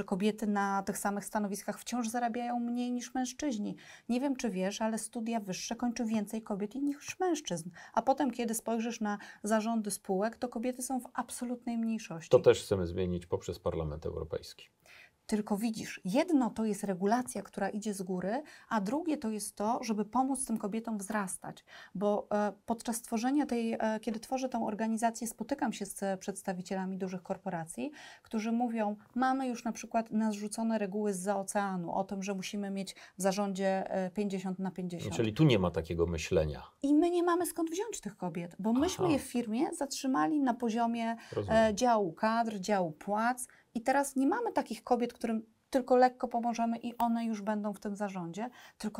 że kobiety na tych samych stanowiskach wciąż zarabiają mniej niż mężczyźni. Nie wiem, czy wiesz, ale studia wyższe kończy więcej kobiet niż mężczyzn. A potem, kiedy spojrzysz na zarządy spółek, to kobiety są w absolutnej mniejszości. To też chcemy zmienić poprzez Parlament Europejski. Tylko widzisz, jedno to jest regulacja, która idzie z góry, a drugie to jest to, żeby pomóc tym kobietom wzrastać. Bo e, podczas tworzenia tej, e, kiedy tworzę tą organizację, spotykam się z przedstawicielami dużych korporacji, którzy mówią: Mamy już na przykład narzucone reguły z oceanu o tym, że musimy mieć w zarządzie 50 e, na 50. Czyli tu nie ma takiego myślenia. I my nie mamy skąd wziąć tych kobiet, bo myśmy Aha. je w firmie zatrzymali na poziomie Rozumiem. działu kadr, działu płac i teraz nie mamy takich kobiet, którym tylko lekko pomożemy i one już będą w tym zarządzie, tylko